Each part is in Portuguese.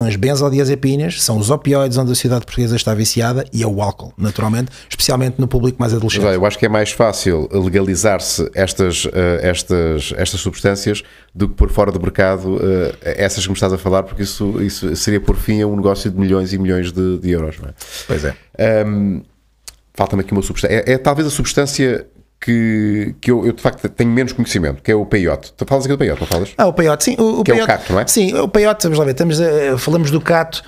As benzodiazepinas são os opioides onde a sociedade portuguesa está viciada e é o álcool, naturalmente, especialmente no público mais adolescente. Eu acho que é mais fácil legalizar-se estas, eh, estas, estas substâncias do que pôr fora do mercado eh, essas que me estás a falar, porque isso, isso seria por fim um negócio de milhões e milhões de, de euros, não é? Pois é. Um, Falta-me aqui uma substância. É, é, talvez a substância que, que eu, eu, de facto tenho menos conhecimento, que é o peiote. Tu falas aqui do peiote, não falas? Ah, o peiote, sim. O, o que peiote, é o cato, não é? Sim, o peiote, vamos lá ver, estamos, eh, falamos do cato,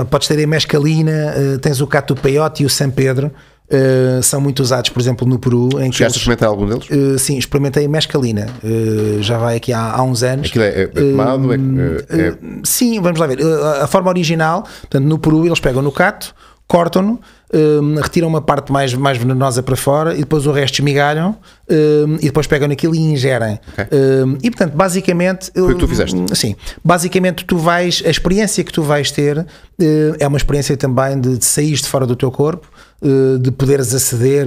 uh, podes ter a mescalina, uh, tens o cato do peiote e o San Pedro. Uh, são muito usados, por exemplo, no Peru. Em que eles, a experimentar algum deles? Uh, sim, experimentei mescalina, uh, já vai aqui há, há uns anos. Aquilo é, é, é tomado? É, hum, é... é- sim, vamos lá ver. a forma original, portanto, no Peru eles pegam no cato, cortam-no, um, retiram uma parte mais, mais venenosa para fora e depois o resto esmigalham um, e depois pegam naquilo e ingerem. Okay. Um, e portanto, basicamente. Foi o que tu hum, fizeste. Sim. Basicamente, tu vais. A experiência que tu vais ter hum, é uma experiência também de, de sair de fora do teu corpo hum, de poderes aceder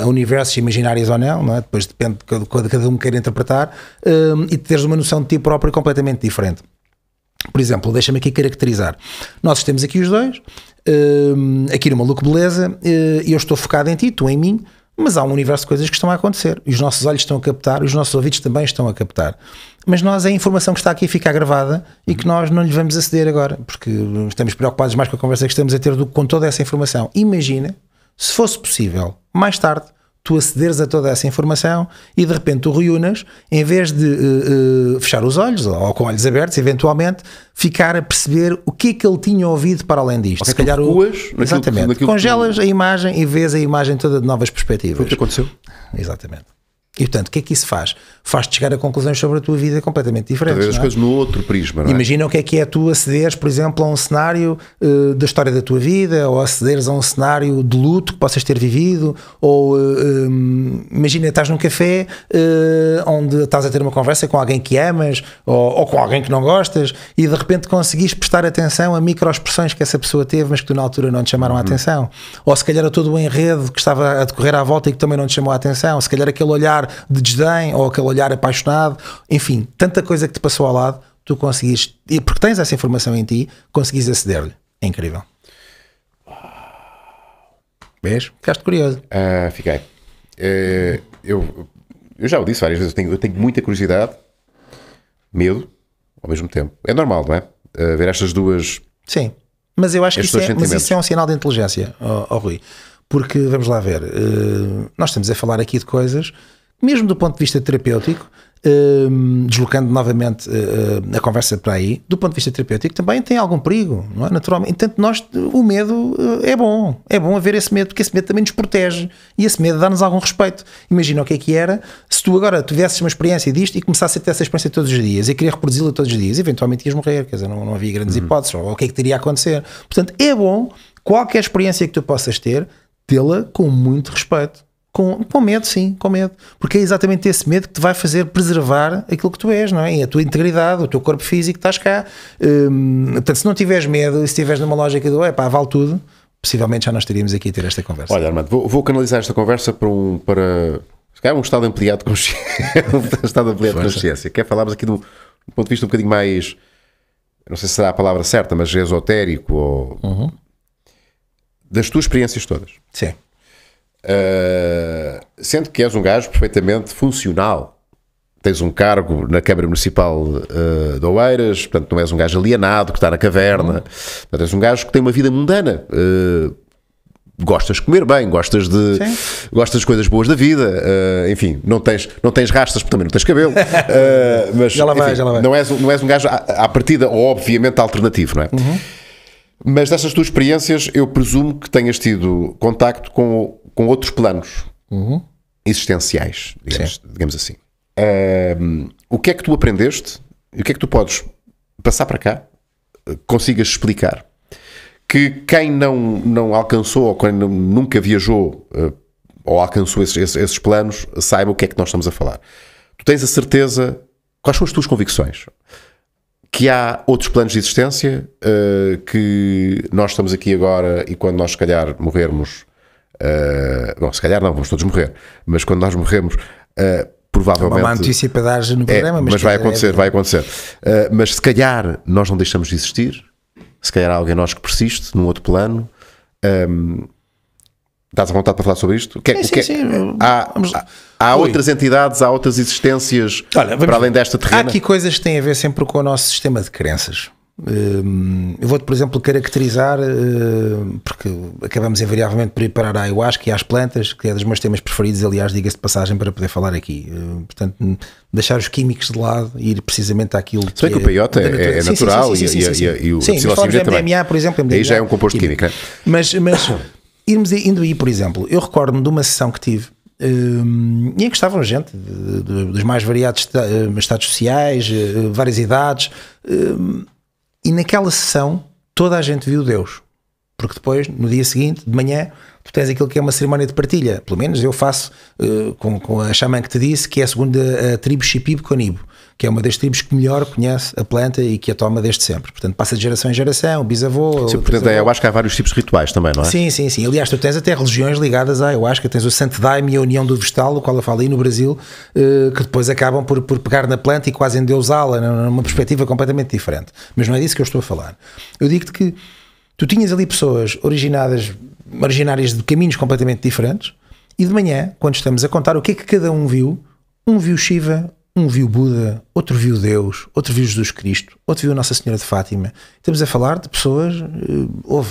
a universos imaginários ou não, não é? depois depende de cada um que queira interpretar, e teres uma noção de ti próprio completamente diferente. Por exemplo, deixa-me aqui caracterizar. Nós temos aqui os dois, uh, aqui no Maluco Beleza, uh, eu estou focado em ti, tu em mim, mas há um universo de coisas que estão a acontecer. E os nossos olhos estão a captar, os nossos ouvidos também estão a captar. Mas nós, é a informação que está aqui fica gravada e que nós não lhe vamos aceder agora, porque estamos preocupados mais com a conversa que estamos a ter do que com toda essa informação. Imagina se fosse possível, mais tarde, tu acederes a toda essa informação e de repente tu reúnas, em vez de uh, uh, fechar os olhos ou com olhos abertos, eventualmente, ficar a perceber o que é que ele tinha ouvido para além disto. Se calhar então o. exatamente. Congelas que... a imagem e vês a imagem toda de novas perspectivas. Foi o que aconteceu. Exatamente. E portanto, o que é que isso faz? Faz-te chegar a conclusões sobre a tua vida completamente diferentes. Ver as é? coisas no outro prisma, não é? Imagina o que é que é tu acederes, por exemplo, a um cenário uh, da história da tua vida, ou acederes a um cenário de luto que possas ter vivido, ou uh, eh, um, eh, imagina, estás num café uh, onde estás a ter uma conversa com alguém que amas ou, ou, com alguém que não gostas e de repente conseguis prestar atenção a microexpressões que essa pessoa teve, mas que tu na altura não te chamaram uhum. a atenção, ou se calhar a todo o enredo que estava a decorrer à volta e que também não te chamou a atenção, se calhar aquele olhar de desdém ou aquele olhar apaixonado, enfim, tanta coisa que te passou ao lado, tu conseguis e porque tens essa informação em ti, conseguis aceder-lhe. É incrível. Vês? Ficaste curioso. Ah, fiquei. Uh, eu, eu já o disse várias vezes, eu tenho, eu tenho muita curiosidade, medo, ao mesmo tempo. É normal, não é? Uh, ver estas duas. Sim, mas eu acho que isso é, mas isso é um sinal de inteligência, oh, oh Rui. Porque, vamos lá ver, uh, nós estamos a falar aqui de coisas mesmo do ponto de vista terapêutico, um, deslocando novamente uh, a conversa para aí, do ponto de vista terapêutico também tem algum perigo, não é? Naturalmente. Entanto, nós, o medo uh, é bom, é bom haver esse medo, porque esse medo também nos protege e esse medo dá-nos algum respeito. Imagina o que é que era se tu agora tivesses uma experiência disto e começasses a ter essa experiência todos os dias e queria reproduzi-la todos os dias, eventualmente ias morrer, quer dizer, não, não havia grandes uhum. hipóteses, ou o que é que teria a acontecer. Portanto, é bom qualquer experiência que tu possas ter, tê-la com muito respeito com, com medo, sim, com medo. Porque é exatamente esse medo que te vai fazer preservar aquilo que tu és, não é? E a tua integridade, o teu corpo físico, estás cá. Hum, portanto, se não tiveres medo e se estiveres numa lógica do, é pá, vale tudo, possivelmente já nós estaríamos aqui a ter esta conversa. Olha, Armando, vou, vou canalizar esta conversa para um. Para... Se calhar um estado ampliado de consciência. um estado ampliado de consciência. Quer falarmos aqui de um, um ponto de vista um bocadinho mais. Não sei se será a palavra certa, mas esotérico ou. Uhum. Das tuas experiências todas. Sim. Eh, sendo que és um gajo perfeitamente funcional. Tens um cargo na Câmara Municipal uh, de Oeiras, portanto, não és um gajo alienado que está na caverna. Uhum. Portanto, és um gajo que tem uma vida mundana. Uh, gostas de comer bem, gostas de Sim. gostas de coisas boas da vida, uh, enfim, não tens, não tens rastas porque também não tens cabelo, uh, mas já lá vai, já lá vai. Não, és, não és um gajo à, à partida, obviamente, alternativo, não é? Uhum. Mas dessas tuas experiências, eu presumo que tenhas tido contacto com com outros planos uhum. existenciais, digamos, digamos assim. Um, o que é que tu aprendeste e o que é que tu podes passar para cá, eh, consigas explicar? Que quem não, não alcançou ou quem nunca viajou uh, ou alcançou esses, esses, esses, planos saiba o que é que nós estamos a falar. Tu tens a certeza, quais são as tuas convicções? que há outros planos de existência uh, que nós estamos aqui agora e quando nós, se calhar, morrermos, Uh, se calhar não, vamos todos morrer, mas quando nós morremos, uh, provavelmente. Uma notícia para dar no é, programa, é, mas, mas vai, é, acontecer, é... vai acontecer, uh, mas se calhar nós não deixamos de existir, se calhar há alguém nós que persiste num outro plano. Um, ehm, Estás à vontade para falar sobre isto? Que, sim, sim, que, sim. Há, vamos... há, há outras entidades, há outras existências Olha, vamos... para além desta terrena? Há aqui coisas que têm a ver sempre com o nosso sistema de crenças. Hum, eu vou-te, por exemplo, caracterizar, hum, porque acabamos invariavelmente por ir parar à ayahuasca e às plantas, que é dos meus temas preferidos, aliás, diga-se de passagem, para poder falar aqui. Hum, portanto, deixar os químicos de lado e ir precisamente àquilo que. Sei que o peyote é, é, é sim, natural sim, sim, e, e, e o Sim, falamos MDMA, por exemplo. MDMA, aí já é um composto químico, né? Mas, mas irmos, indo aí, por exemplo, eu recordo-me de uma sessão que tive e em que estavam gente de, de, dos mais variados estados sociais, várias idades. E naquela sessão toda a gente viu Deus. Porque depois, no dia seguinte, de manhã, tu tens aquilo que é uma cerimónia de partilha. Pelo menos eu faço uh, com, com, a xamã que te disse, que é a, segunda tribo Shipibo Conibo que é uma das tribos que melhor conhece a planta e que a toma desde sempre. Portanto, passa de geração em geração, bisavô. Sim, portanto, é, eu acho que há vários tipos de rituais também, não é? Sim, sim, sim. Aliás, tu tens até religiões ligadas à ayahuasca, tens o Santo Daime e a União do Vestal, o qual eu falei no Brasil, eh, que depois acabam por, por pegar na planta e quase endeusá-la, né, numa perspectiva completamente diferente. Mas não é disso que eu estou a falar. Eu digo-te que tu tinhas ali pessoas originadas, originárias de caminhos completamente diferentes, e de manhã, quando estamos a contar o que é que cada um viu, um viu Shiva, um viu Buda, outro viu Deus, outro viu Jesus Cristo, outro viu Nossa Senhora de Fátima. Estamos a falar de pessoas, eh, houve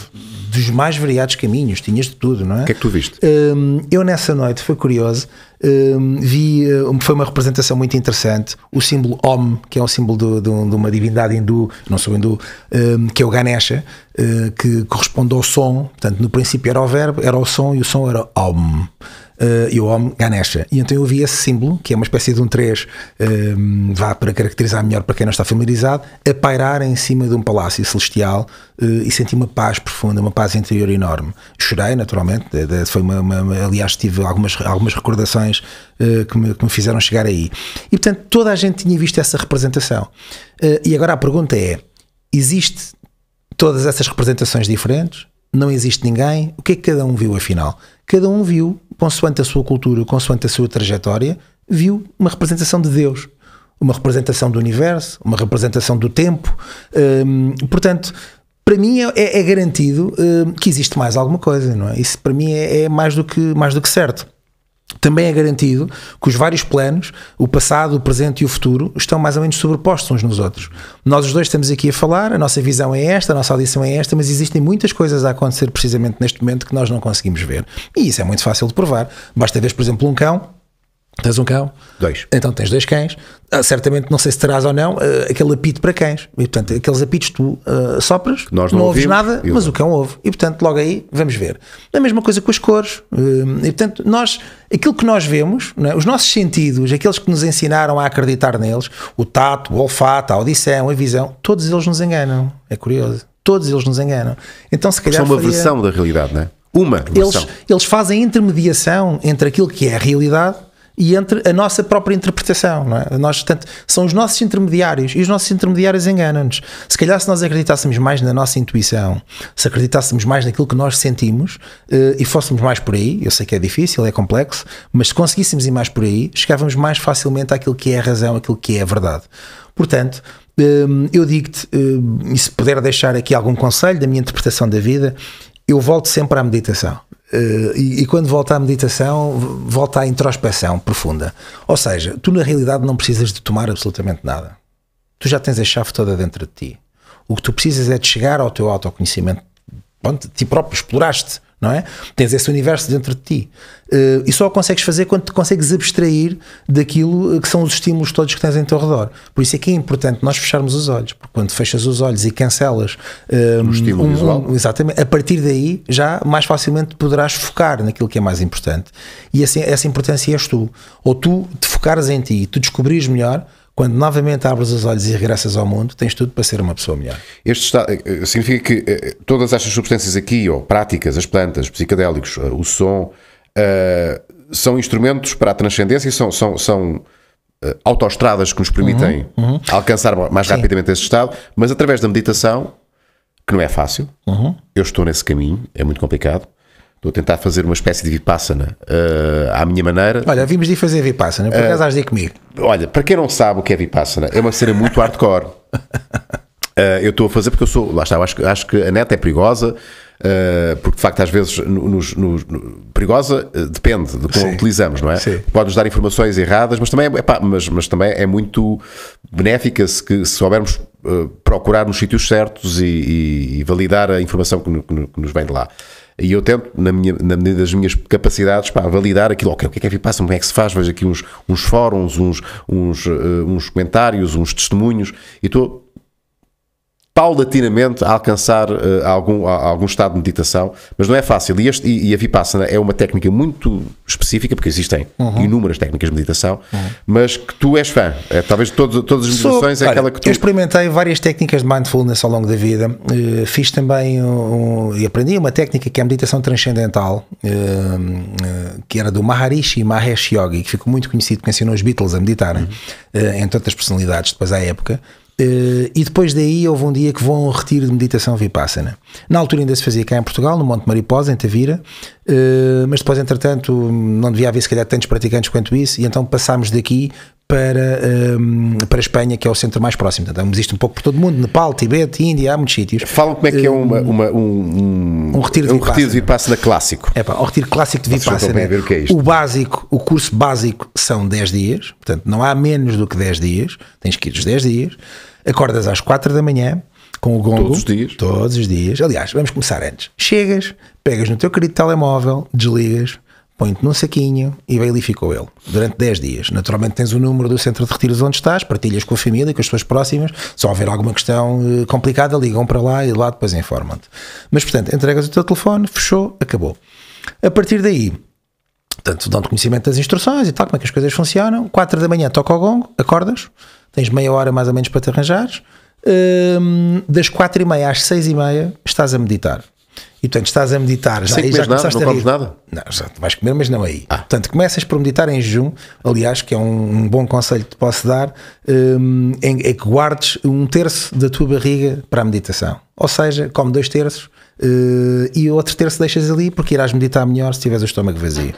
dos mais variados caminhos, tinhas de tudo, não é? O que é que tu viste? Hum, eu nessa noite, foi curioso, hum, vi, eh, foi uma representação muito interessante, o símbolo Om, que é um símbolo de, de uma divindade hindu, não sou hindu, hum, que é o Ganesha, eh, que corresponde ao som, portanto no princípio era o verbo, era o som e o som era Om e o homem Ganesha. E então eu vi esse símbolo, que é uma espécie de um 3, um, ehm, vá para caracterizar melhor para quem não está familiarizado, a pairar em cima de um palácio celestial uh, e senti uma paz profunda, uma paz interior enorme. Chorei, naturalmente, foi uma, uma aliás, tive algumas, algumas recordações uh, que, me, que me fizeram chegar aí. E portanto, toda a gente tinha visto essa representação. Eh, e agora a pergunta é: existe todas essas representações diferentes? não existe ninguém. O que é que cada um viu afinal? Cada um viu consoante a sua cultura, consoante a sua trajetória, viu uma representação de Deus, uma representação do universo, uma representação do tempo. Hum, portanto, para mim é, é, é garantido hum, que existe mais alguma coisa, não é? Isso para mim é, é mais, do que, mais do que certo também é garantido que os vários planos, o passado, o presente e o futuro, estão mais ou menos sobrepostos uns nos outros. Nós os dois estamos aqui a falar, a nossa visão é esta, a nossa audição é esta, mas existem muitas coisas a acontecer precisamente neste momento que nós não conseguimos ver. E isso é muito fácil de provar. Basta ver, por exemplo, um cão Tens um cão? Dois. Então tens dois cães. Ah, certamente, não sei se terás ou não, uh, aquele apito para cães. E portanto, aqueles apitos tu uh, sopras, Nós não, não ouves ouvimos, nada, mas não. o cão ouve. E portanto, logo aí, vamos ver. A mesma coisa com as cores. Uh, e portanto, nós, aquilo que nós vemos, é? os nossos sentidos, aqueles que nos ensinaram a acreditar neles, o tato, o olfato, a audição, a visão, todos eles nos enganam. É curioso. Todos eles nos enganam. Então, se calhar. São uma faria... versão da realidade, não é? Uma versão. Eles, eles fazem intermediação entre aquilo que é a realidade e entre a nossa própria interpretação, não é? Nós, portanto, são os nossos intermediários e os nossos intermediários enganam-nos. Se calhar, se nós acreditássemos mais na nossa intuição, se acreditássemos mais naquilo que nós sentimos eh, e fôssemos mais por aí, eu sei que é difícil, é complexo, mas se conseguíssemos ir mais por aí, chegávamos mais facilmente àquilo que é a razão, àquilo que é a verdade. Portanto, eh, eu digo-te, eh, e se puder deixar aqui algum conselho da minha interpretação da vida, eu volto sempre à meditação. Eh, e, e, quando volta à meditação, volta à introspeção profunda. Ou seja, tu na realidade não precisas de tomar absolutamente nada. Tu já tens a chave toda dentro de ti. O que tu precisas é de chegar ao teu autoconhecimento. Bom, ti próprio exploraste não é? Tens esse universo dentro de ti uh, e só o consegues fazer quando te consegues abstrair daquilo eh, que são os estímulos todos que tens em teu redor. Por isso é que é importante nós fecharmos os olhos, porque quando fechas os olhos e cancelas eh, um, um estímulo um, visual, um, exatamente, a partir daí já mais facilmente poderás focar naquilo que é mais importante e assim, essa importância és tu, ou tu te focares em ti e tu descobrires melhor quando novamente abres os olhos e regressas ao mundo, tens tudo para ser uma pessoa melhor. Este está, eh, eh, significa que eh, todas estas substâncias aqui, ou práticas, as plantas, psicodélicos, o som, uh, são instrumentos para a transcendência e são, são, são uh, autoestradas que nos permitem uhum, uhum. alcançar mais Sim. rapidamente esse estado, mas através da meditação, que não é fácil, uhum. eu estou nesse caminho, é muito complicado, Estou a tentar fazer uma espécie de vipassana uh, à minha maneira. Olha, vimos de fazer vipassana, por acaso uh, de comigo. Olha, para quem não sabe o que é vipassana, é uma cena muito hardcore. uh, eu estou a fazer porque eu sou, lá está, acho, acho que a neta é perigosa, uh, porque de facto às vezes nos, nos, no, perigosa depende de como utilizamos, não é? Sim. Pode nos dar informações erradas, mas também, é, epá, mas, mas também é muito benéfica se, que, se soubermos procurar nos sítios certos e, e, e, validar a informação que, no, que nos vem de lá. E eu tento, na, minha, na medida das minhas capacidades, pá, validar aquilo. Okay, o que é que é que passa? Como é que se faz? Vejo aqui uns, uns fóruns, uns, uns, uh, uns comentários, uns testemunhos. E estou paulatinamente a alcançar uh, algum, a, algum estado de meditação, mas não é fácil. E, este, e, e a Vipassana é uma técnica muito específica, porque existem uhum. inúmeras técnicas de meditação, uhum. mas que tu és fã. É, talvez todo, todas as meditações Sou, é aquela olha, que tu. Eu experimentei várias técnicas de mindfulness ao longo da vida. Uh, fiz também um, e aprendi uma técnica que é a meditação transcendental, uh, que era do Maharishi Mahesh Yogi, que ficou muito conhecido que ensinou os Beatles a meditarem, uhum. entre outras personalidades depois à época. Uh, e depois daí houve um dia que vou a um retiro de meditação vipassana. Na altura ainda se fazia cá em Portugal, no Monte Mariposa, em Tavira, uh, mas depois, entretanto, não devia haver se calhar tantos praticantes quanto isso, e então passámos daqui para, um, para a Espanha, que é o centro mais próximo. Portanto, é existe um pouco por todo o mundo, Nepal, Tibete, Índia, há muitos sítios. Fala como é que é hum, uma, uma, um, um retiro de um Vipassana, retiro de Vipassana clássico. É pá, um retiro clássico de Vipassana. Bem o, que é isto. o básico, o curso básico são 10 dias, portanto não há menos do que 10 dias, tens que ir os 10 dias, acordas às 4 da manhã, com o gongo. Todos os dias. Todos os dias. Aliás, vamos começar antes. Chegas, pegas no teu querido telemóvel, desligas, põe-te num saquinho e vai ali ficou ele, durante 10 dias. Naturalmente tens o número do centro de retiros onde estás, partilhas com a família, com as pessoas próximas, se houver alguma questão eh, complicada ligam para lá e lá depois informam-te. Mas portanto, entregas o teu telefone, fechou, acabou. A partir daí, portanto, dão-te conhecimento das instruções e tal, como é que as coisas funcionam, 4 da manhã toca o gongo, acordas, tens meia hora mais ou menos para te arranjares, ehm, das 4 e meia às 6 e meia estás a meditar. E portanto estás a meditar. Já, já nada, não comes nada? Não, já vais comer, mas não aí. Ah. Portanto, começas por meditar em jejum, aliás, que é um, um bom conselho que te posso dar, um, é que guardes um terço da tua barriga para a meditação. Ou seja, come dois terços, Uh, e outro terço deixas ali porque irás meditar melhor se tiveres o estômago vazio.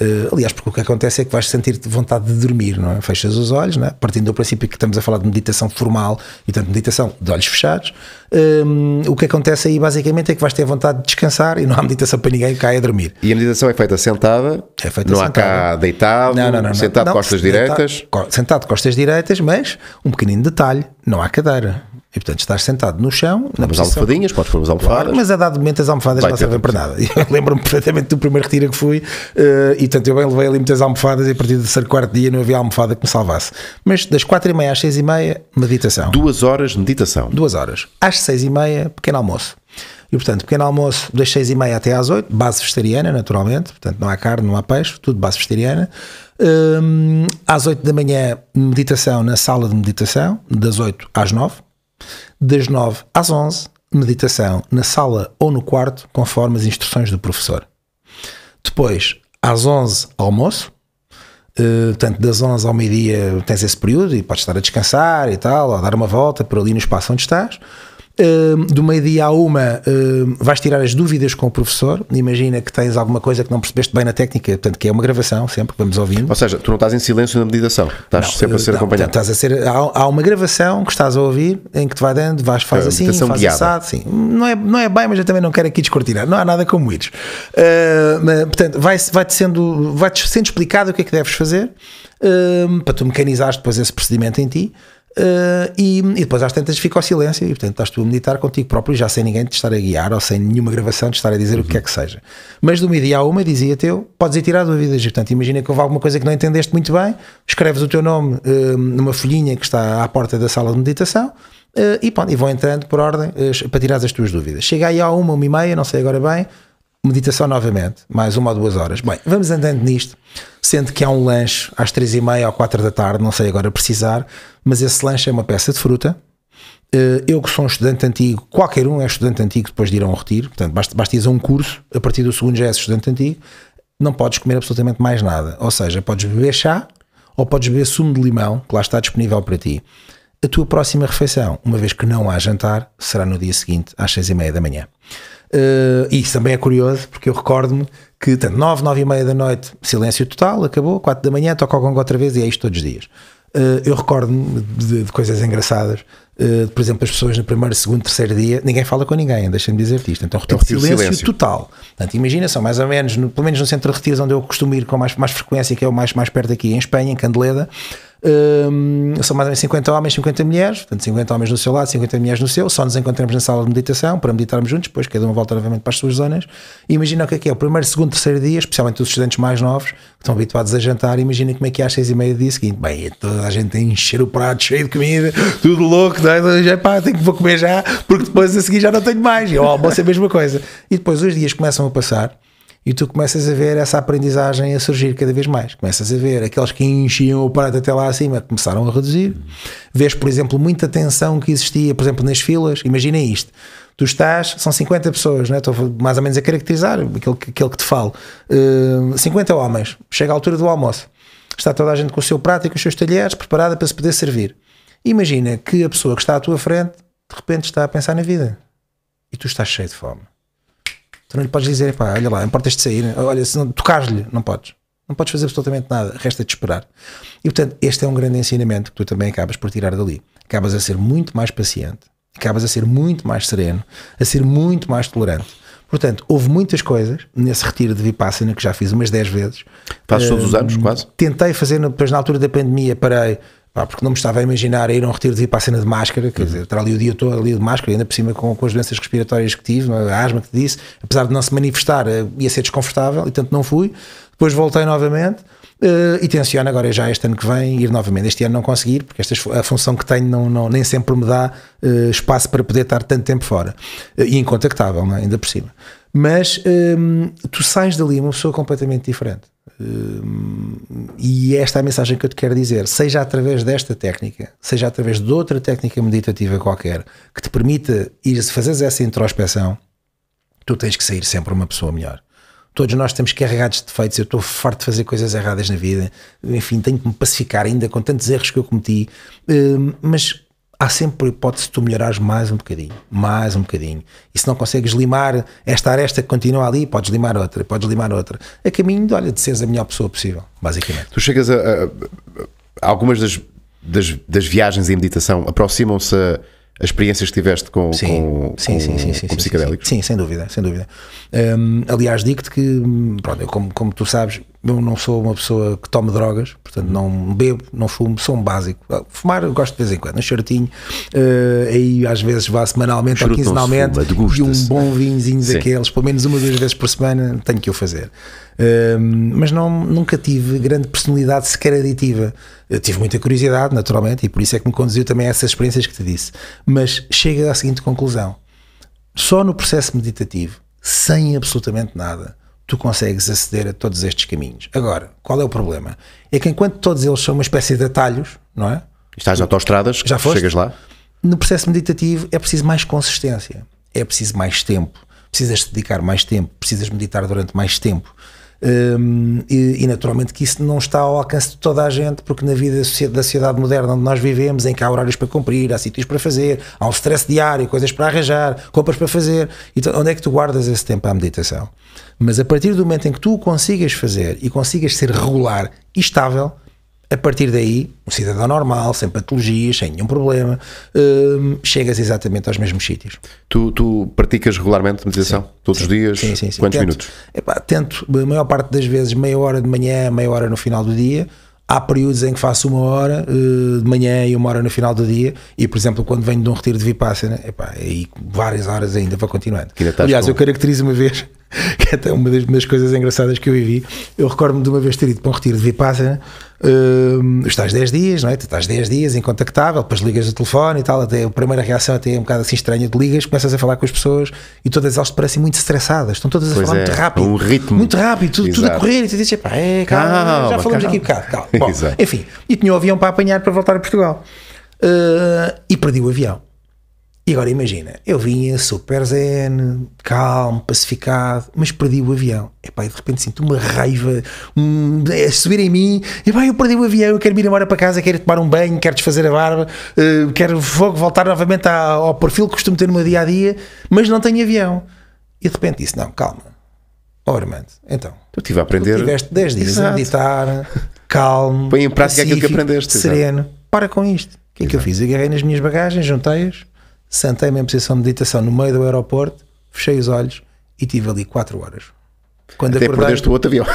Uh, aliás, porque o que acontece é que vais sentir vontade de dormir, não é? Fechas os olhos, não é? partindo do princípio que estamos a falar de meditação formal e, tanto meditação de olhos fechados. Um, eh, o que acontece aí basicamente é que vais ter vontade de descansar e não há meditação para ninguém que caia a dormir. E a meditação é feita sentada? É feita não sentada. há cá deitado, não, não, não, sentado não, costas direitas? Sentado, sentado costas direitas, mas um pequenino detalhe: não há cadeira. E portanto estás sentado no chão. Não posição... almofadinhas, podes pôr as almofadas. Claro, mas a dado momento as almofadas Vai não servem para nada. Eu lembro-me perfeitamente do primeiro retiro que fui uh, e portanto eu bem levei ali muitas almofadas e a partir do terceiro quarto dia não havia almofada que me salvasse. Mas das quatro e meia às seis e meia, meditação. Duas horas de meditação. Duas horas. Às seis e meia, pequeno almoço. E portanto, pequeno almoço das seis e meia até às oito, base vegetariana naturalmente, portanto não há carne, não há peixe, tudo base vegetariana. Um, às 8 da manhã, meditação na sala de meditação, das 8 às 9. Das 9 às 11, meditação na sala ou no quarto, conforme as instruções do professor. Depois, às 11, almoço. Uh, eh, portanto, das 11 ao meio-dia tens esse período e podes estar a descansar e tal, ou a dar uma volta por ali no espaço onde estás do meio-dia à uma vais tirar as dúvidas com o professor. Imagina que tens alguma coisa que não percebeste bem na técnica, portanto, que é uma gravação, sempre vamos ouvindo. Ou seja, tu não estás em silêncio na meditação, estás não, sempre a ser não, acompanhado. Estás a ser, há, há, uma gravação que estás a ouvir em que te vai dando, vais, faz é, assim, faz guiada. assado, sim. Não é, não é bem, mas eu também não quero aqui descortinar, não há nada como isso. Uh, mas, portanto, vai-te vai sendo, vai sendo explicado o que é que deves fazer para tu mecanizares depois esse procedimento em ti. Uh, e, e, depois às tantas fica o silêncio e portanto estás tu a meditar contigo próprio já sem ninguém te estar a guiar ou sem nenhuma gravação te estar a dizer uhum. o que é que seja mas do meio dia a uma dizia teu podes ir tirar dúvidas e portanto imagina que houve alguma coisa que não entendeste muito bem escreves o teu nome uh, numa folhinha que está à porta da sala de meditação uh, e pronto, e vão entrando por ordem para tirar as tuas dúvidas chega aí a uma, uma e meia, não sei agora bem meditação novamente, mais uma ou duas horas. Bem, vamos andando nisto, sendo que há um lanche às três e meia ou quatro da tarde, não sei agora precisar, mas esse lanche é uma peça de fruta. Eh, eu que sou um estudante antigo, qualquer um é estudante antigo depois de ir a um retiro, portanto basta, basta ir a um curso, a partir do segundo já és estudante antigo, não podes comer absolutamente mais nada, ou seja, podes beber chá ou podes beber sumo de limão, que lá está disponível para ti. A tua próxima refeição, uma vez que não há jantar, será no dia seguinte às seis e meia da manhã. Uh, e isso também é curioso, porque eu recordo-me que tanto 9, 9 e meia da noite, silêncio total, acabou, 4 da manhã, toco ao gongo outra vez e é isto todos os dias. Uh, eu recordo-me de, de, coisas engraçadas eh, por exemplo, as pessoas no primeiro, segundo, terceiro dia, ninguém fala com ninguém, deixem-me dizer-te isto. Então, retiro, então, retiro silêncio, silêncio, total. Portanto, imagina, são mais ou menos, no, pelo menos no centro de retiros onde eu costumo ir com mais, mais frequência, que é o mais, mais perto aqui, em Espanha, em Candeleda, um, eh, são mais ou menos 50 homens, 50 mulheres, portanto 50 homens no seu lado, 50 mulheres no seu, só nos encontramos na sala de meditação para meditarmos juntos, depois cada uma volta novamente para as suas zonas. imagina o que é que é o primeiro, segundo, terceiro dia, especialmente os estudantes mais novos, que estão habituados a jantar, imagina como é que é às seis e meia do dia seguinte. Bem, toda a gente a encher o prato cheio de comida, tudo louco, já é pá, tenho que vou comer já, porque depois a seguir já não tenho mais. E o almoço é a mesma coisa. E depois os dias começam a passar e tu começas a ver essa aprendizagem a surgir cada vez mais. Começas a ver aqueles que enchiam o prato até lá acima começaram a reduzir. Vês, por exemplo, muita tensão que existia, por exemplo, nas filas. Imagina isto. Tu estás, são 50 pessoas, né? estou mais ou menos a caracterizar aquilo que, aquilo que te falo. Uh, 50 homens, chega a altura do almoço. Está toda a gente com o seu prato e com os seus talheres preparada para se poder servir. Imagina que a pessoa que está à tua frente de repente está a pensar na vida e tu estás cheio de fome. Tu não lhe podes dizer, pá, olha lá, importas de sair, olha, se não tocares-lhe, não podes. Não podes fazer absolutamente nada, resta-te esperar. E portanto, este é um grande ensinamento que tu também acabas por tirar dali. Acabas a ser muito mais paciente, acabas a ser muito mais sereno, a ser muito mais tolerante. Portanto, houve muitas coisas nesse retiro de Vipassana que já fiz umas 10 vezes. Faz todos os anos, quase? Tentei fazer, depois na altura da pandemia, parei Pá, porque não me estava a imaginar a ir a um retiro de cena de máscara, quer uhum. dizer, estar ali o dia todo ali de máscara, ainda por cima com, com as doenças respiratórias que tive, a asma que te disse, apesar de não se manifestar, eh, ia ser desconfortável e tanto não fui. Depois voltei novamente. Uh, e tenciono agora já este ano que vem ir novamente. Este ano não conseguir, porque esta, a função que tenho não, não nem sempre me dá uh, espaço para poder estar tanto tempo fora uh, e incontactável, é? ainda por cima. Mas ehm, tu sais dali uma pessoa completamente diferente. Hum, e esta é a mensagem que eu te quero dizer, seja através desta técnica, seja através de outra técnica meditativa qualquer, que te permita ir, se essa introspeção, tu tens que sair sempre uma pessoa melhor. Todos nós temos carregados de defeitos, eu estou farto de fazer coisas erradas na vida, enfim, tenho que me pacificar ainda com tantos erros que eu cometi, hum, mas há sempre a hipótese de tu melhorares mais um bocadinho, mais um bocadinho. E se não consegues limar esta aresta que continua ali, podes limar outra, podes limar outra. A caminho de, olha, de seres a melhor pessoa possível, basicamente. Tu chegas a, a, a algumas das, das, das, viagens e meditação, aproximam-se a, experiências que tiveste com, sim, sim, sim, sim, sim, com psicodélicos? Sim, sem dúvida, sem dúvida. Hum, aliás, digo-te que, hum, pronto, como, como tu sabes, eu não sou uma pessoa que tome drogas, portanto não bebo, não fumo, sou um básico. Ah, fumar eu gosto de vez em quando, um charutinho, uh, ah, aí às vezes vá semanalmente ou quinzenalmente fuma, e um bom vinhozinho daqueles, pelo menos uma ou duas vezes por semana tenho que o fazer. Uh, mas não, nunca tive grande personalidade sequer aditiva. Eu tive muita curiosidade, naturalmente, e por isso é que me conduziu também a essas experiências que te disse. Mas chega à seguinte conclusão: só no processo meditativo, sem absolutamente nada tu consegues aceder a todos estes caminhos. Agora, qual é o problema? É que enquanto todos eles são uma espécie de atalhos, não é? Estás na autostradas, já foste, chegas lá. No processo meditativo é preciso mais consistência, é preciso mais tempo, precisas dedicar mais tempo, precisas meditar durante mais tempo. Hum, e, e, naturalmente que isso não está ao alcance de toda a gente, porque na vida da sociedade moderna onde nós vivemos, em que há horários para cumprir, há sítios para fazer, há um stress diário, coisas para arranjar, compras para fazer, então onde é que tu guardas esse tempo à meditação? Mas a partir do momento em que tu o consigas fazer e consigas ser regular e estável, a partir daí, um cidadão normal, sem patologias, sem nenhum problema, hum, chegas exatamente aos mesmos sítios. Tu, tu praticas regularmente meditação? Sim, Todos sim, os dias? Sim, sim. sim. Quantos tento, minutos? Epá, tento, a maior parte das vezes, meia hora de manhã, meia hora no final do dia. Há períodos em que faço uma hora uh, de manhã e uma hora no final do dia, e por exemplo, quando venho de um retiro de Vipassana, epá, aí várias horas ainda vou continuando. Aliás, com... eu caracterizo uma vez que é até uma das, das, coisas engraçadas que eu vivi. Eu recordo-me de uma vez ter ido para um retiro de Vipassana, uh, estás 10 dias, não é? Tu estás 10 dias incontactável, depois ligas o telefone e tal, até a primeira reação até é um bocado assim estranha, de ligas, começas a falar com as pessoas e todas elas te parecem muito estressadas, estão todas a pois falar é, muito rápido. É um ritmo. Muito rápido, tudo, tudo a correr e tu dizes, pá, é, calma, calma já falamos calma. aqui um bocado, calma. Bom, enfim, e tinha o um avião para apanhar para voltar a Portugal. Uh, e perdi o avião. E agora imagina, eu vinha super zen, calmo, pacificado, mas perdi o avião. Epá, e de repente sinto uma raiva hum, a é subir em mim. e vai, eu perdi o avião, eu quero ir embora para casa, quero tomar um banho, quero desfazer a barba, uh, quero voltar novamente ao perfil que costumo ter no meu dia a dia, mas não tenho avião. E de repente disse: Não, calma. Oh, Armando, então. Tu estive a aprender. tiveste 10 dias Exato. a meditar, calmo. Põe em prática aquilo que aprendeste. Sereno. Para com isto. O que é que eu fiz? Agarrei nas minhas bagagens, juntei-as sentei-me em posição de meditação no meio do aeroporto, fechei os olhos e tive ali 4 horas. Quando Até acordei, perdeste o outro avião.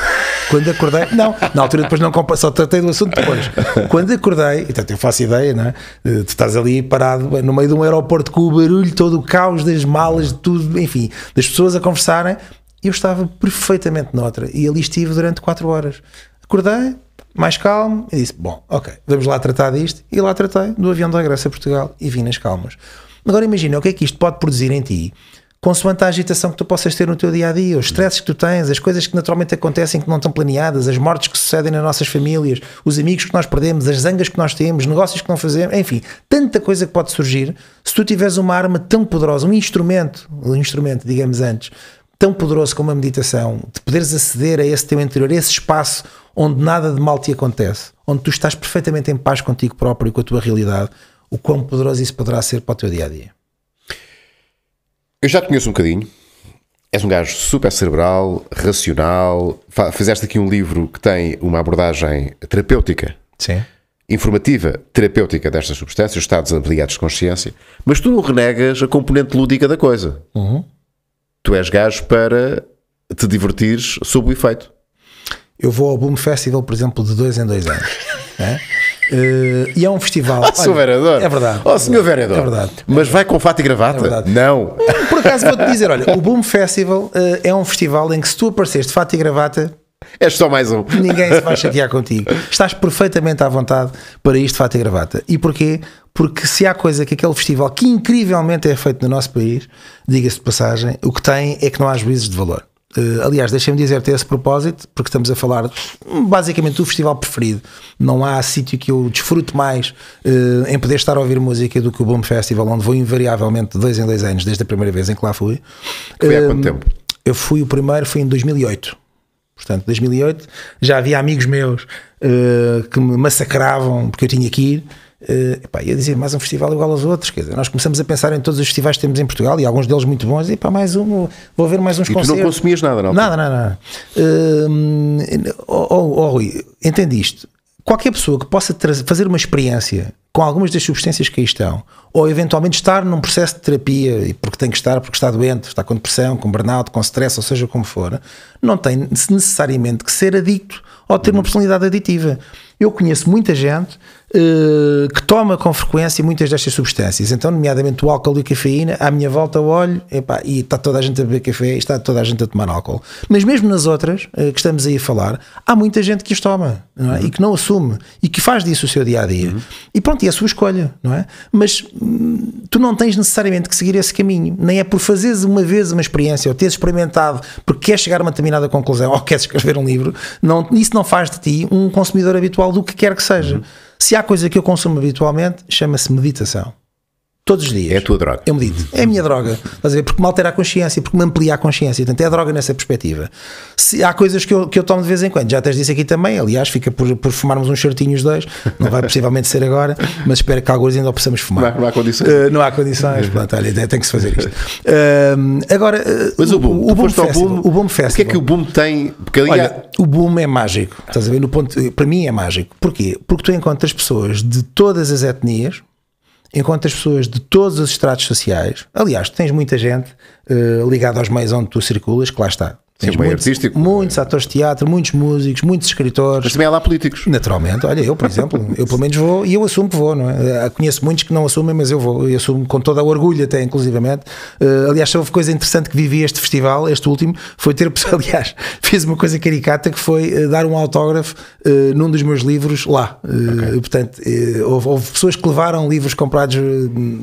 Quando acordei, não, na altura depois não só tratei do assunto depois. Quando acordei, então eu faço ideia, né? Tu estás ali parado no meio de um aeroporto com o barulho, todo o caos das malas, de tudo, enfim, das pessoas a conversarem. Eu estava perfeitamente noutra e ali estive durante 4 horas. Acordei, mais calmo, e disse: Bom, ok, vamos lá tratar disto. E lá tratei do avião da regresso a Portugal e vim nas calmas. Agora imagina o que é que isto pode produzir em ti, consoante a agitação que tu possas ter no teu dia a dia, os stresses que tu tens, as coisas que naturalmente acontecem que não estão planeadas, as mortes que sucedem nas nossas famílias, os amigos que nós perdemos, as zangas que nós temos, negócios que não fazemos, enfim, tanta coisa que pode surgir se tu tiveres uma arma tão poderosa, um instrumento, um instrumento, digamos antes, tão poderoso como a meditação, de poderes aceder a esse teu interior, a esse espaço onde nada de mal te acontece, onde tu estás perfeitamente em paz contigo próprio e com a tua realidade, o quão poderoso isso poderá ser para o teu dia a dia? Eu já te conheço um bocadinho. És um gajo super cerebral, racional. Fizeste aqui um livro que tem uma abordagem terapêutica. Sim. Informativa, terapêutica destas substâncias, estados ampliados de consciência, mas tu não renegas a componente lúdica da coisa. Uhum. Tu és gajo para te divertires sob o efeito. Eu vou ao Boom Festival, por exemplo, de dois em dois anos. Né? Uh, e é um festival. Oh, Olha, vereador. É verdade. Oh, senhor vereador. É verdade. Mas vai com fato e gravata? É não. Hum, por acaso vou-te dizer, olha, o Boom Festival uh, é um festival em que se tu apareceres de fato e gravata, És só mais um. Ninguém se vai chatear contigo. Estás perfeitamente à vontade para isto, de fato e gravata. E porquê? Porque se há coisa que aquele festival, que incrivelmente é feito no nosso país, diga-se de passagem, o que tem é que não há juízes de valor. Uh, aliás, deixem-me dizer-te esse propósito, porque estamos a falar hum, basicamente do festival preferido. Não há sítio que eu desfrute mais uh, em poder estar a ouvir música do que o Boom Festival, onde vou invariavelmente de dois em dois anos, desde a primeira vez em que lá fui. Que foi há quanto eh, tempo? Eu fui o primeiro, foi em 2008. Portanto, 2008 já havia amigos meus uh, que me massacravam porque eu tinha que ir. Uh, epá, ia dizer mais um festival igual aos outros. Quer dizer, nós começamos a pensar em todos os festivais que temos em Portugal e alguns deles muito bons. E para mais um, vou ver mais uns e concertos. Tu não consumias nada, não? Nada, nada, ou Uh, eh, oh, oh, oh, Rui, entende isto? Qualquer pessoa que possa fazer uma experiência com algumas das substâncias que aí estão, ou eventualmente estar num processo de terapia, e porque tem que estar, porque está doente, está com depressão, com burnout, com stress, ou seja como for, não tem necessariamente que ser adicto ou ter uhum. uma personalidade aditiva. Eu conheço muita gente eh, que toma com frequência muitas destas substâncias, então, nomeadamente o álcool e a cafeína, à minha volta olho e está toda a gente a beber café e está toda a gente a tomar álcool. Mas mesmo nas outras eh, que estamos aí a falar, há muita gente que as toma é? uhum. e que não assume e que faz disso o seu dia a dia. Uhum. E pronto, e é a sua escolha, não é? Mas hum, tu não tens necessariamente que seguir esse caminho, nem é por fazeres uma vez uma experiência ou teres experimentado porque queres chegar a uma determinada conclusão ou queres escrever um livro, não, isso não faz de ti um consumidor habitual do que quer que seja. Uhum. Se há coisa que eu consumo habitualmente, chama-se meditação. Todos os dias. É a tua droga. Eu é medito. É a minha droga. Estás a ver? Porque me altera a consciência, porque me amplia a consciência. Portanto, é a droga nessa perspectiva. Se, há coisas que eu, que eu tomo de vez em quando. Já tens disso aqui também. Aliás, fica por, por fumarmos uns certinhos dois. Não vai possivelmente ser agora, mas espero que alguns ainda o possamos fumar. Não, não há condições. Uh, não há condições. Pronto, olha, tem que se fazer isto. Uh, agora. Eh, mas o Boom. O, boom, festival, boom, o boom Festival. O que é que o Boom tem? Porque olha, há... o Boom é mágico. Estás a ver? No ponto, para mim é mágico. Porquê? Porque tu encontras pessoas de todas as etnias encontras pessoas de todos os estratos sociais. Aliás, tens muita gente uh, ligada aos meios onde tu circulas, que lá está. Sim, bem muitos, artístico. Muitos atores de teatro, muitos músicos, muitos escritores. Mas também há lá políticos. Naturalmente, olha, eu, por exemplo, eu pelo menos vou e eu assumo que vou, não é? Eh, conheço muitos que não assumem, mas eu vou, eu assumo com toda a orgulho, até inclusivamente. Uh, aliás, houve coisa interessante que vivi este festival, este último, foi ter, aliás, fiz uma coisa caricata que foi uh, dar um autógrafo uh, num dos meus livros lá. Okay. Portanto, houve, houve, pessoas que levaram livros comprados,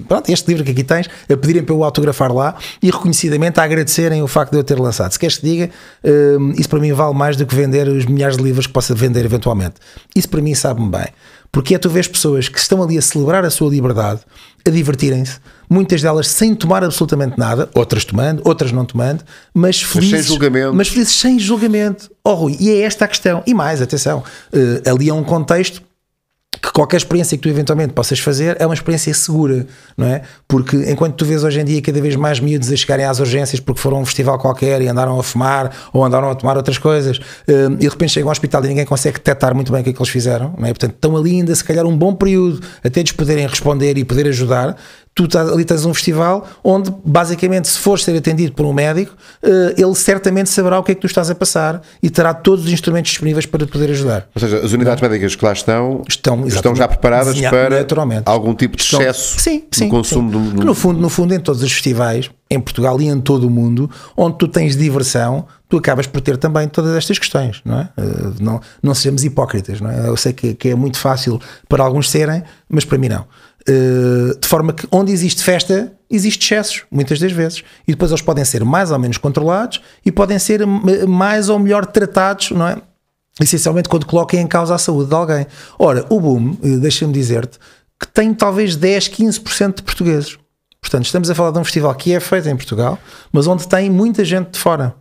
pronto, este livro que aqui tens, a pedirem para eu autografar lá e reconhecidamente a agradecerem o facto de eu ter lançado. Se queres que diga, Hum, isso para mim vale mais do que vender os milhares de livros que possa vender eventualmente. Isso para mim sabe-me bem. Porque é tu vês pessoas que estão ali a celebrar a sua liberdade, a divertirem-se, muitas delas sem tomar absolutamente nada, outras tomando, outras não tomando, mas felizes, mas sem julgamento. Mas felizes sem julgamento. Oh, Rui, e é esta a questão. E mais, atenção, eh, ali é um contexto que qualquer experiência que tu eventualmente possas fazer é uma experiência segura, não é? Porque enquanto tu vês hoje em dia cada vez mais miúdos a chegarem às urgências porque foram a um festival qualquer e andaram a fumar ou andaram a tomar outras coisas hum, e de repente chegam ao hospital e ninguém consegue detectar muito bem o que é que eles fizeram, não é? Portanto, estão ali ainda se calhar um bom período até lhes poderem responder e poder ajudar, tu estás, ali tens um festival onde, basicamente, se fores ser atendido por um médico, eh, ele certamente saberá o que é que tu estás a passar e terá todos os instrumentos disponíveis para te poder ajudar. Ou seja, as unidades não? médicas que lá estão estão, estão já preparadas para algum tipo de estão, excesso sim, sim, no consumo sim. do. No fundo, no fundo, em todos os festivais, em Portugal e em todo o mundo, onde tu tens diversão, tu acabas por ter também todas estas questões, não é? Eh, não, não sejamos hipócritas, não é? Eu sei que, que é muito fácil para alguns serem, mas para mim não. Eh, de forma que onde existe festa, existe excessos, muitas das vezes. E depois eles podem ser mais ou menos controlados e podem ser mais ou melhor tratados, não é? Essencialmente quando coloquem em causa a saúde de alguém. Ora, o boom, eh, deixa-me dizer-te, que tem talvez 10, 15% de portugueses. Portanto, estamos a falar de um festival que é feito em Portugal, mas onde tem muita gente de fora.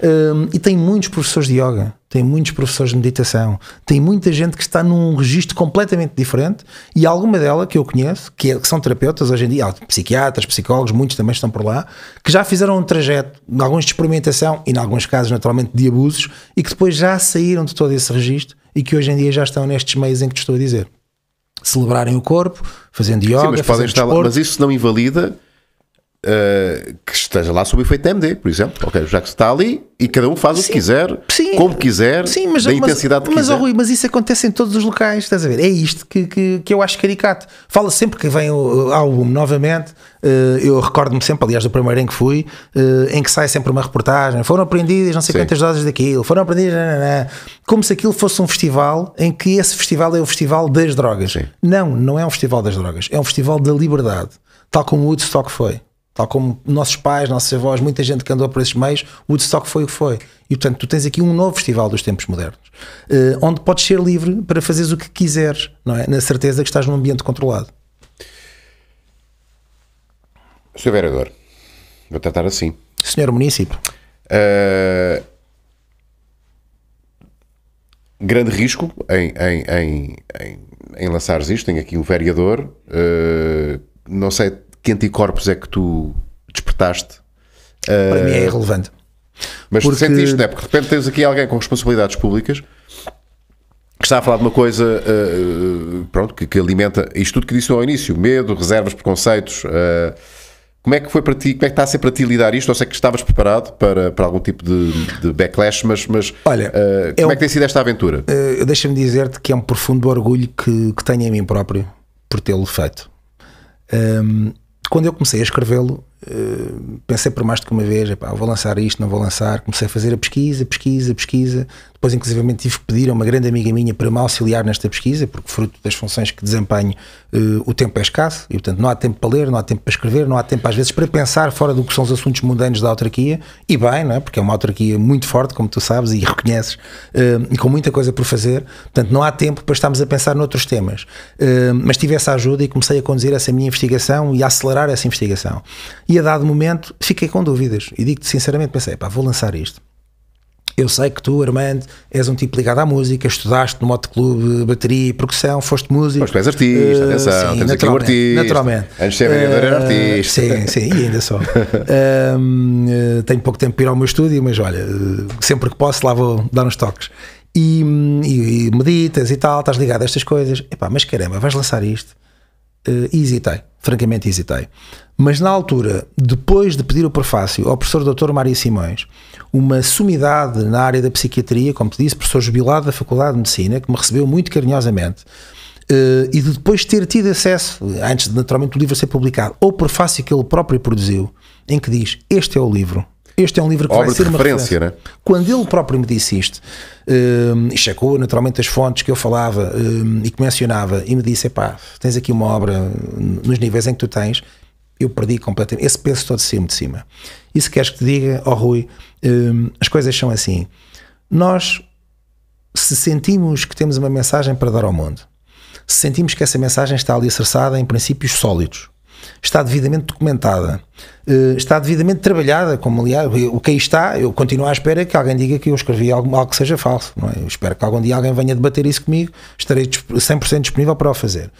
Um, e tem muitos professores de yoga, tem muitos professores de meditação, tem muita gente que está num registro completamente diferente e alguma dela que eu conheço, que, é, que são terapeutas hoje em dia, psiquiatras, psicólogos, muitos também estão por lá, que já fizeram um trajeto, alguns de experimentação e, em alguns casos, naturalmente, de abusos e que depois já saíram de todo esse registro e que hoje em dia já estão nestes meios em que te estou a dizer celebrarem o corpo, fazendo yoga, Sim, mas, podem estar, desporto. mas isso não invalida Uh, que esteja lá sob efeito MD, por exemplo. Ok, já que está ali e cada um faz sim, o que quiser, sim, como quiser, sim, mas, da intensidade mas, que quiser. Mas, oh, Rui, mas isso acontece em todos os locais, estás a ver? É isto que, que, que eu acho caricato. Fala sempre que vem o álbum novamente, uh, eu recordo-me sempre, aliás, do primeiro em que fui, uh, em que sai sempre uma reportagem, foram aprendidas não sei quantas doses daquilo, foram aprendidas... como se aquilo fosse um festival em que esse festival é o festival das drogas. Não, não é um festival das drogas, é um festival da liberdade, tal como o Woodstock foi. Tal como nossos pais, nossos avós, muita gente que andou por esses meios, o Woodstock foi o que foi. E portanto, tu tens aqui um novo festival dos tempos modernos, eh, onde podes ser livre para fazeres o que quiseres, não é? Na certeza que estás num ambiente controlado. Sr. Vereador, vou tratar assim. Senhor Município. Uh, grande risco em, em, em, em, em lançares isto. Tem aqui o vereador. Uh, não sei que anticorpos é que tu despertaste? Para uh, mim é ah, irrelevante. Mas porque... isto, não é? Porque de repente tens aqui alguém com responsabilidades públicas que está a falar de uma coisa uh, pronto, que, que, alimenta isto tudo que disse ao início: medo, reservas, preconceitos. Uh, como é que foi para ti, como é que está a ser para ti lidar isto? Ou sei que estavas preparado para, para algum tipo de, de backlash, mas, mas Olha, uh, como é, é um, é, que tem sido esta aventura? Uh, Deixa-me dizer-te que é um profundo orgulho que, que tenho em mim próprio por tê-lo feito. Um, quando eu comecei a escrevê-lo, eh, pensei por mais do que uma vez, epá, vou lançar isto, não vou lançar. Comecei a fazer a pesquisa, pesquisa, pesquisa. Depois, inclusivamente, tive que pedir a uma grande amiga minha para me auxiliar nesta pesquisa, porque fruto das funções que desempenho, uh, o tempo é escasso e, portanto, não há tempo para ler, não há tempo para escrever, não há tempo, às vezes, para pensar fora do que são os assuntos mundanos da autarquia. E bem, não é? porque é uma autarquia muito forte, como tu sabes e reconheces, uh, e com muita coisa por fazer. Portanto, não há tempo para estarmos a pensar noutros temas. mas tive essa ajuda e comecei a conduzir essa minha investigação e a acelerar essa investigação. E a dado momento fiquei com dúvidas. E digo-te sinceramente: pensei, pá, vou lançar isto. Eu sei que tu, Armando, és um tipo ligado à música, estudaste no motoclube, bateria e percussão, foste músico. Pois tu és artista, uh, atenção, sim, temos aqui um artista. Naturalmente. Antes de ser vereador era eh, artista. Sim, sim, e ainda só. uh, eh, tenho pouco tempo para ir ao meu estúdio, mas olha, sempre que posso lá vou dar uns toques. E, hum, e, e meditas e tal, estás ligado a estas coisas. Epá, mas caramba, vais lançar isto? e eh, hesitei, francamente hesitei. Mas na altura, depois de pedir o prefácio ao professor Dr. Mário Simões, uma sumidade na área da psiquiatria, como te disse, professor jubilado da Faculdade de Medicina, que me recebeu muito carinhosamente, eh, e de depois ter tido acesso, antes de naturalmente o livro ser publicado, ao prefácio que ele próprio produziu, em que diz: Este é o livro, este é um livro que Obra vai ser uma referência. referência. Né? Quando ele próprio me disse isto, um, eh, e checou naturalmente as fontes que eu falava um, eh, e que mencionava, e me disse: pá, tens aqui uma obra nos níveis em que tu tens, eu perdi completamente esse peso todo de cima de cima. E se queres que te diga, ó oh, Rui, um, eh, as coisas são assim. Nós, se sentimos que temos uma mensagem para dar ao mundo, se sentimos que essa mensagem está ali acessada em princípios sólidos, está devidamente documentada, eh, está devidamente trabalhada, como aliás, o que aí está, eu continuo à espera que alguém diga que eu escrevi algo, algo que seja falso, não é? Eu espero que algum dia alguém venha debater isso comigo, estarei 100% disponível para o fazer.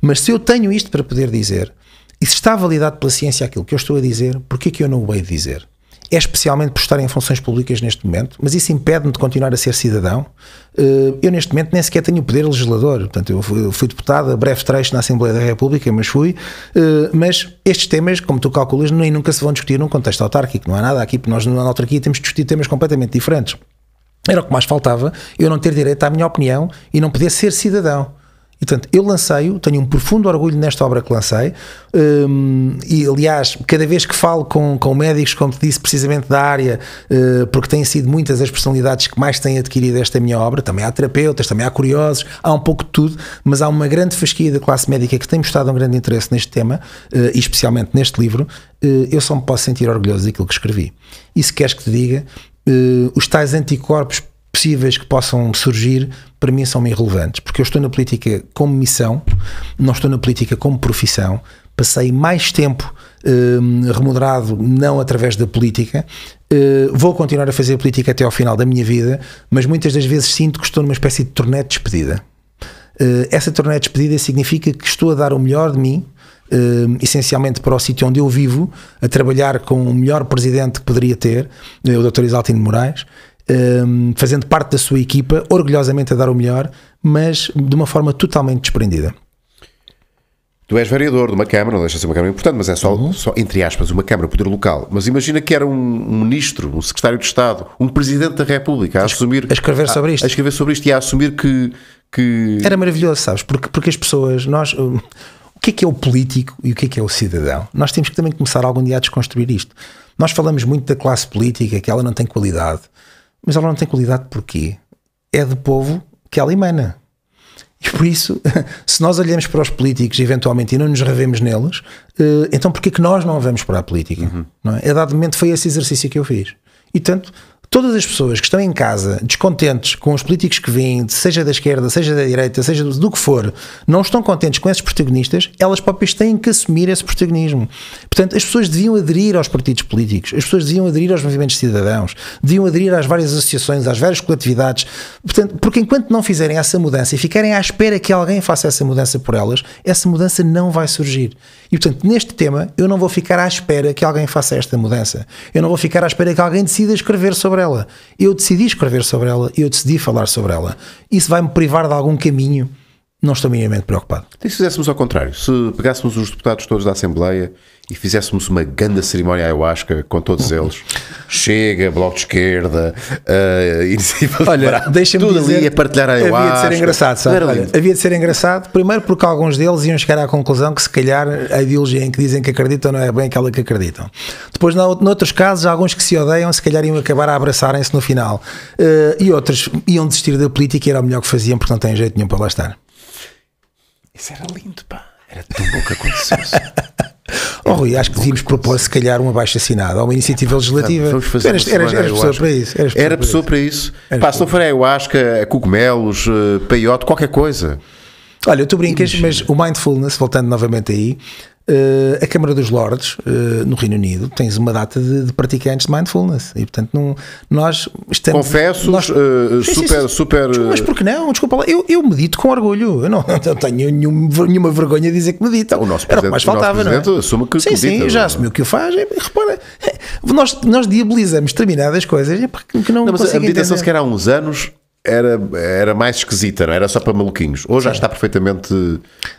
Mas se eu tenho isto para poder dizer, e se está validado pela ciência aquilo que eu estou a dizer, porquê que eu não o hei de dizer? é especialmente por estar em funções públicas neste momento, mas isso impede-me de continuar a ser cidadão. Eh, eu, neste momento, nem sequer tenho poder legislador. Portanto, eu fui deputado a breve trecho na Assembleia da República, mas fui. Eh, mas estes temas, como tu calculas, nem nunca se vão discutir num contexto autárquico. Não há nada aqui, porque nós, na autarquia, temos de discutir temas completamente diferentes. Era o que mais faltava, eu não ter direito à minha opinião e não poder ser cidadão. E, portanto, eu lancei-o, tenho um profundo orgulho nesta obra que lancei, um, e aliás, cada vez que falo com, com médicos, como te disse, precisamente da área, uh, porque têm sido muitas as personalidades que mais têm adquirido esta minha obra, também há terapeutas, também há curiosos, há um pouco de tudo, mas há uma grande fasquia da classe médica que tem mostrado um grande interesse neste tema, uh, e especialmente neste livro, uh, eu só me posso sentir orgulhoso daquilo que escrevi. E se queres que te diga, os tais anticorpos possíveis que possam surgir, para mim são irrelevantes, porque eu estou na política como missão, não estou na política como profissão. Passei mais tempo eh, remunerado não através da política. Eh, vou continuar a fazer política até ao final da minha vida, mas muitas das vezes sinto que estou numa espécie de torneio de despedida. Eh, essa torneio de despedida significa que estou a dar o melhor de mim, Uh, essencialmente para o sítio onde eu vivo, a trabalhar com o melhor presidente que poderia ter, eh, o Dr. Isaltino Moraes, um, ehm, fazendo parte da sua equipa, orgulhosamente a dar o melhor, mas de uma forma totalmente desprendida. Tu és vereador de uma Câmara, não deixa de ser uma Câmara importante, mas é só, uhum. só entre aspas, uma Câmara, poder local. Mas imagina que era um, um ministro, um secretário de Estado, um presidente da República a, a assumir. A escrever sobre isto. A, a escrever sobre isto e a assumir que. que... Era maravilhoso, sabes? Porque, porque as pessoas, nós. Hum, o que é que é o político e o que é que é o cidadão? Nós temos que também começar algum dia a desconstruir isto. Nós falamos muito da classe política, que ela não tem qualidade mas ela não tem qualidade porquê? É do povo que ela é emana. E por isso, se nós olhamos para os políticos eventualmente e não nos revemos neles, eh, então porquê que nós não vamos para a política? Uhum. Não é? A dado momento foi esse exercício que eu fiz. E tanto, todas as pessoas que estão em casa descontentes com os políticos que vêm, seja da esquerda, seja da direita, seja do, que for, não estão contentes com esses protagonistas, elas próprias têm que assumir esse protagonismo. Portanto, as pessoas deviam aderir aos partidos políticos, as pessoas deviam aderir aos movimentos cidadãos, deviam aderir às várias associações, às várias coletividades. Portanto, porque enquanto não fizerem essa mudança e ficarem à espera que alguém faça essa mudança por elas, essa mudança não vai surgir. E portanto, neste tema, eu não vou ficar à espera que alguém faça esta mudança. Eu não vou ficar à espera que alguém decida escrever sobre ela. Eu decidi escrever sobre ela, eu decidi falar sobre ela. Isso vai me privar de algum caminho não estou minimamente preocupado. E se fizéssemos ao contrário? Se pegássemos os deputados todos da Assembleia e fizéssemos uma grande cerimónia ayahuasca com todos eles, chega, bloco de esquerda, uh, iniciativa Olha, deixa-me tudo dizer, ali a partilhar a ayahuasca. Havia de ser engraçado, sabe? Olha, havia de ser engraçado, primeiro porque alguns deles iam chegar à conclusão que se calhar a ideologia em que dizem que acreditam não é bem aquela que acreditam. Depois, noutros casos, alguns que se odeiam se calhar iam acabar a abraçarem-se no final. Uh, e outros iam desistir da política e era o melhor que faziam porque não têm jeito nenhum para lá estar. Isso era lindo, pá. Era tão bom que acontecesse. oh, Rui, acho que devíamos propor, se calhar, baixa assinada ou uma iniciativa legislativa. Vamos fazer eras, eras, eras pessoa para isso. Eras era pessoa para isso. Era Pá, se não for ayahuasca, é é cogumelos, eh, peiote, qualquer coisa. Olha, tu brincas, mas o mindfulness, voltando novamente aí, Uh, a Câmara dos Lordes, uh, no Reino Unido, tens uma data de, de praticantes de mindfulness. E, portanto, não, nós estamos. Confesso, nós, uh, super. super mas por que não? Desculpa lá, eu, eu medito com orgulho. Eu não, não tenho nenhum, nenhuma vergonha de dizer que medito. Então, o nosso Era o que mais faltava, não é? assume que Sim, medita, sim, já é? assumiu que o faz. E, repara, nós, nós diabilizamos determinadas coisas. E, é pá, que não, não mas a meditação, entender. se calhar há uns anos, era, era mais esquisita, não é? era só para maluquinhos. Hoje Sim. já está perfeitamente.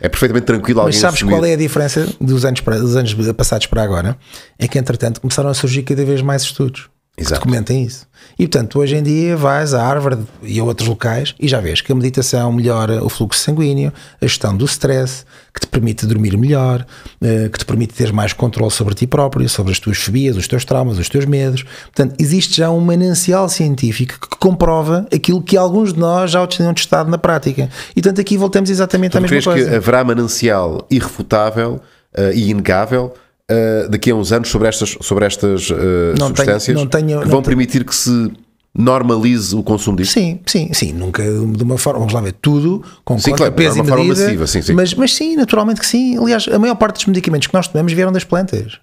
É perfeitamente tranquilo Mas sabes assumir. qual é a diferença dos anos, para, dos anos passados para agora? É que, entretanto, começaram a surgir cada vez mais estudos. Exato. documentem isso. E portanto, hoje em dia vais a Harvard e a outros locais e já vês que a meditação melhora o fluxo sanguíneo, a gestão do stress, que te permite dormir melhor, eh, que te permite ter mais controle sobre ti próprio, sobre as tuas fobias, os teus traumas, os teus medos. Portanto, existe já um manancial científico que comprova aquilo que alguns de nós já tinham testado na prática. E portanto, aqui voltamos exatamente então, à mesma coisa. que haverá manancial irrefutável uh, e inegável uh, daqui a uns anos sobre estas, sobre estas uh, não substâncias tenho, não tenho, que vão tenho. permitir que se normalize o consumo disto? Sim, sim, sim, nunca de uma forma, vamos lá ver, tudo com sim, claro, é peso e medida, forma massiva, sim, sim. Mas, mas sim, naturalmente que sim, aliás, a maior parte dos medicamentos que nós tomamos vieram das plantas.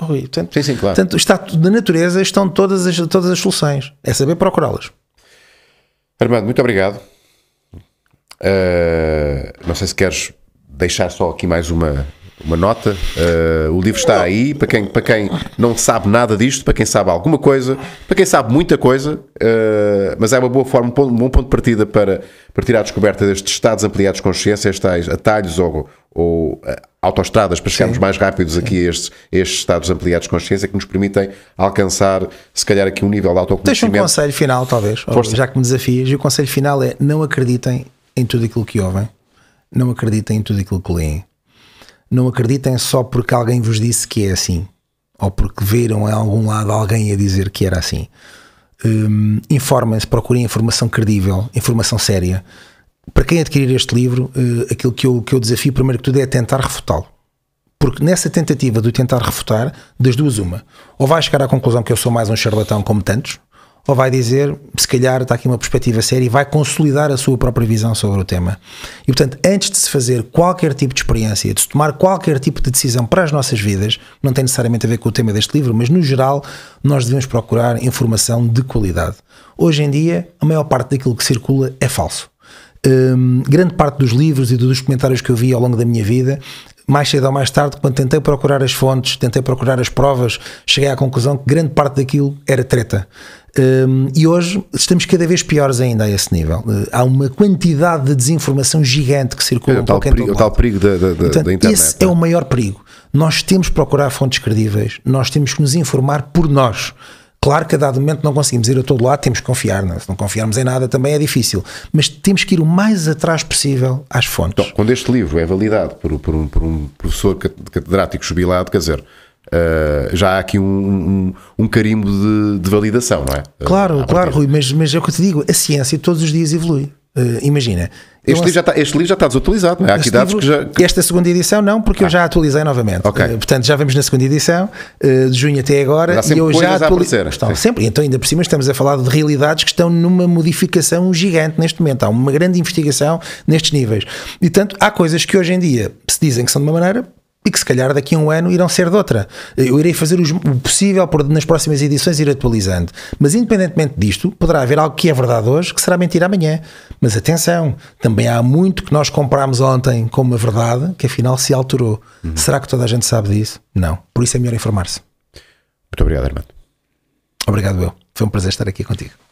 Oh, portanto, sim, sim, claro. portanto, está, na natureza estão todas as, todas as soluções, é saber procurá-las. Armando, muito obrigado. Uh, não sei se queres deixar só aqui mais uma uma nota. Uh, o livro está aí para quem, para quem não sabe nada disto, para quem sabe alguma coisa, para quem sabe muita coisa, uh, mas é uma boa forma, um, ponto, bom ponto de partida para, para tirar a descoberta destes estados ampliados de consciência, estes atalhos ou, ou uh, autoestradas para chegarmos mais rápidos aqui a estes, estes estados ampliados de consciência que nos permitem alcançar, se calhar, aqui um nível de autoconhecimento. Deixa um conselho final, talvez, Força. já que me desafias, e o conselho final é não acreditem em tudo aquilo que ouvem, não acreditem em tudo aquilo que leem não acreditem só porque alguém vos disse que é assim, ou porque viram em algum lado alguém a dizer que era assim. Um, informem-se, procurem informação credível, informação séria. Para quem adquirir este livro, uh, aquilo que eu, que eu desafio, primeiro que tudo, é tentar refutá-lo. Porque nessa tentativa de tentar refutar, das duas, uma, ou vai chegar à conclusão que eu sou mais um charlatão como tantos, ou vai dizer, se calhar está aqui uma perspectiva séria e vai consolidar a sua própria visão sobre o tema. E portanto, antes de se fazer qualquer tipo de experiência, de se tomar qualquer tipo de decisão para as nossas vidas, não tem necessariamente a ver com o tema deste livro, mas no geral, nós devemos procurar informação de qualidade. Hoje em dia, a maior parte daquilo que circula é falso. Hum, grande parte dos livros e dos comentários que eu vi ao longo da minha vida mais cedo ou mais tarde, quando tentei procurar as fontes, tentei procurar as provas, cheguei à conclusão que grande parte daquilo era treta. Um, e hoje estamos cada vez piores ainda a esse nível. Uh, há uma quantidade de desinformação gigante que circula. É, o, tal perigo, o tal perigo da, da, Portanto, da internet. Esse é. é o maior perigo. Nós temos que procurar fontes credíveis, nós temos que nos informar por nós. Claro que a dado momento não conseguimos ir a todo lado, temos que confiar, não, é? se não confiarmos em nada também é difícil, mas temos que ir o mais atrás possível às fontes. Então, quando este livro é validado por, por, um, por um professor catedrático jubilado, quer dizer, eh, já há aqui um, um, um carimbo de, de, validação, não é? Eh, claro, claro, Rui, mas, mas é o que eu te digo, a ciência todos os dias evolui. Uh, imagina. Tá, este, livro já está, este livro já está desutilizado, não é? Há aqui dados livro, que já. Que... Esta segunda edição não, porque ah. eu já atualizei novamente. Okay. Uh, portanto, já vemos na segunda edição, uh, de junho até agora, e eu já atualizei. Estão sempre, então ainda por cima estamos a falar de realidades que estão numa modificação gigante neste momento. Há uma grande investigação nestes níveis. E tanto há coisas que hoje em dia se dizem que são de uma maneira, e que se calhar daqui a um ano irão ser de outra. Eu irei fazer os, o possível por nas próximas edições ir atualizando. Mas independentemente disto, poderá haver algo que é verdade hoje que será mentira amanhã. Mas atenção, também há muito que nós comprámos ontem como uma verdade que afinal se alterou. Uhum. Será que toda a gente sabe disso? Não. Por isso é melhor informar-se. Muito obrigado, Armando. Obrigado, eu. Foi um prazer estar aqui contigo.